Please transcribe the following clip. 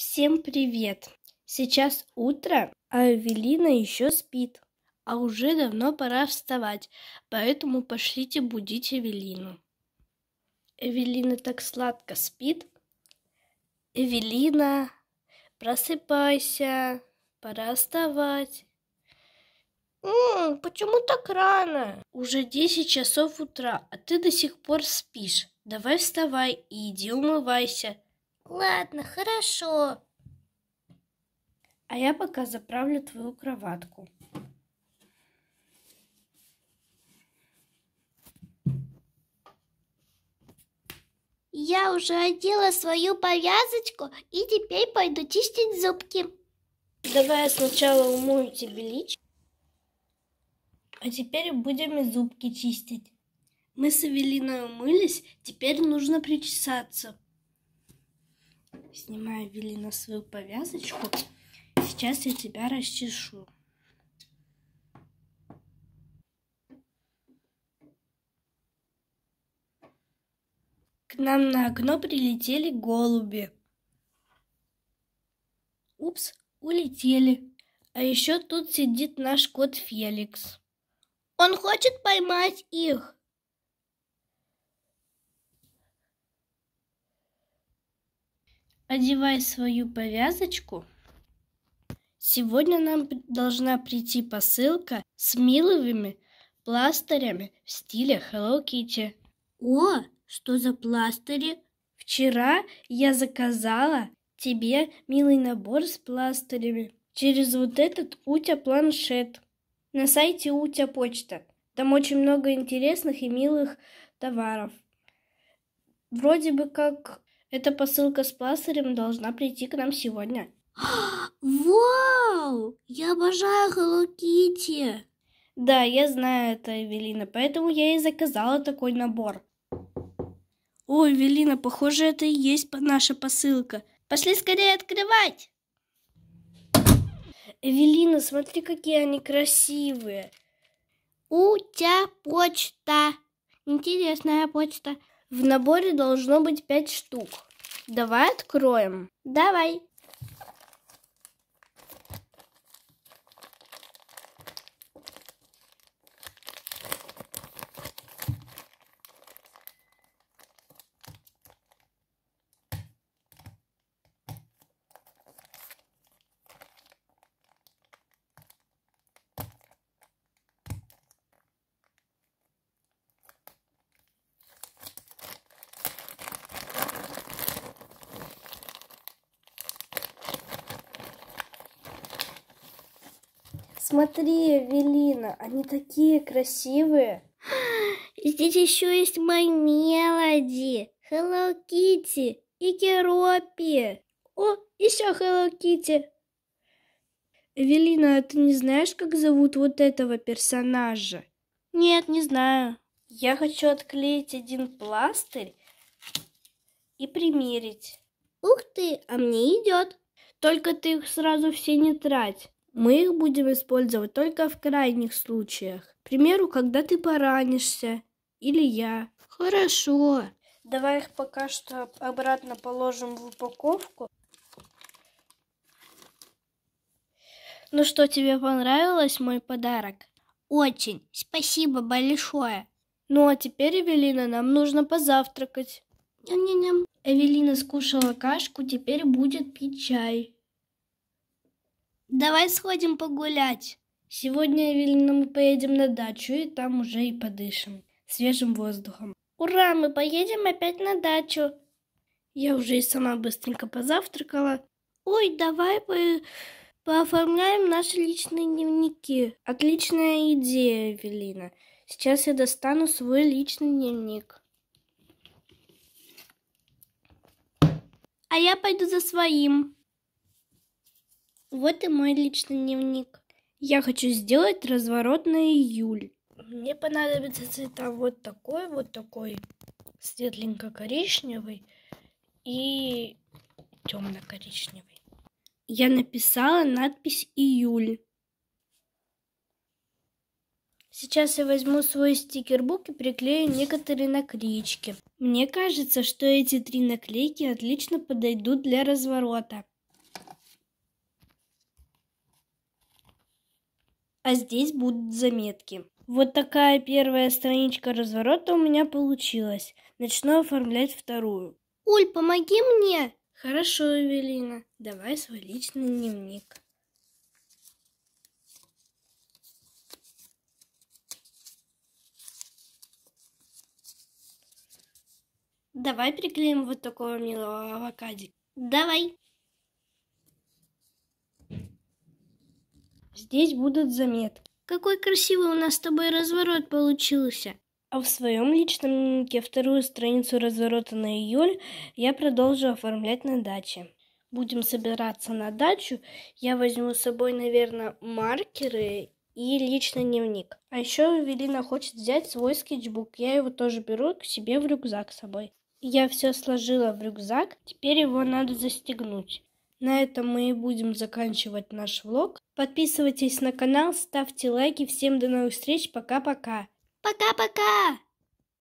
Всем привет! Сейчас утро, а Эвелина еще спит. А уже давно пора вставать, поэтому пошлите будить Эвелину. Эвелина так сладко спит. Эвелина, просыпайся, пора вставать. «М-м, почему так рано? Уже 10 часов утра, а ты до сих пор спишь. Давай вставай и иди умывайся. Ладно, хорошо. А я пока заправлю твою кроватку. Я уже одела свою повязочку и теперь пойду чистить зубки. Давай я сначала умою тебе лич. А теперь будем и зубки чистить. Мы с Эвелиной умылись, теперь нужно причесаться. Снимаю на свою повязочку. Сейчас я тебя расчешу. К нам на окно прилетели голуби. Упс, улетели. А еще тут сидит наш кот Феликс. Он хочет поймать их. Одевай свою повязочку. Сегодня нам должна прийти посылка с миловыми пластырями в стиле Hello Kitty. О, что за пластыри? Вчера я заказала тебе милый набор с пластырями через вот этот Утя-планшет на сайте Утя Почта. Там очень много интересных и милых товаров. Вроде бы как эта посылка с пластырем должна прийти к нам сегодня. Вау! Я обожаю Hello Kitty! Да, я знаю это, Эвелина, поэтому я и заказала такой набор. Ой, Эвелина, похоже, это и есть наша посылка. Пошли скорее открывать! Эвелина, смотри, какие они красивые. У тебя почта. Интересная почта. В наборе должно быть пять штук. Давай откроем. Давай. Смотри, Велина, они такие красивые. Здесь еще есть My Melody, Hello Kitty и Керопи. О, еще Hello Kitty. Велина, а ты не знаешь, как зовут вот этого персонажа? Нет, не знаю. Я хочу отклеить один пластырь и примерить. Ух ты, а мне идет. Только ты их сразу все не трать. Мы их будем использовать только в крайних случаях. К примеру, когда ты поранишься или я. Хорошо. Давай их пока что обратно положим в упаковку. Ну что, тебе понравилось мой подарок? Очень. Спасибо большое. Ну а теперь, Эвелина, нам нужно позавтракать. Ням-ням-ням. Эвелина скушала кашку, теперь будет пить чай. Давай сходим погулять. Сегодня, Эвелина, мы поедем на дачу, и там уже и подышим свежим воздухом. Ура, мы поедем опять на дачу. Я уже и сама быстренько позавтракала. Ой, давай по пооформляем наши личные дневники. Отличная идея, Эвелина. Сейчас я достану свой личный дневник. А я пойду за своим. Вот и мой личный дневник. Я хочу сделать разворот на июль. Мне понадобятся цвета вот такой, вот такой светленько-коричневый и темно-коричневый. Я написала надпись «Июль». Сейчас я возьму свой стикербук и приклею некоторые наклеечки. Мне кажется, что эти три наклейки отлично подойдут для разворота. а здесь будут заметки. Вот такая первая страничка разворота у меня получилась. Начну оформлять вторую. Уль, помоги мне! Хорошо, Эвелина, давай свой личный дневник. Давай приклеим вот такого милого авокадика. Давай. Здесь будут заметки. Какой красивый у нас с тобой разворот получился. А в своем личном дневнике вторую страницу разворота на июль я продолжу оформлять на даче. Будем собираться на дачу. Я возьму с собой, наверное, маркеры и личный дневник. А еще Велина хочет взять свой скетчбук. Я его тоже беру к себе в рюкзак с собой. Я все сложила в рюкзак, теперь его надо застегнуть. На этом мы и будем заканчивать наш влог. Подписывайтесь на канал, ставьте лайки. Всем до новых встреч. Пока-пока. Пока-пока.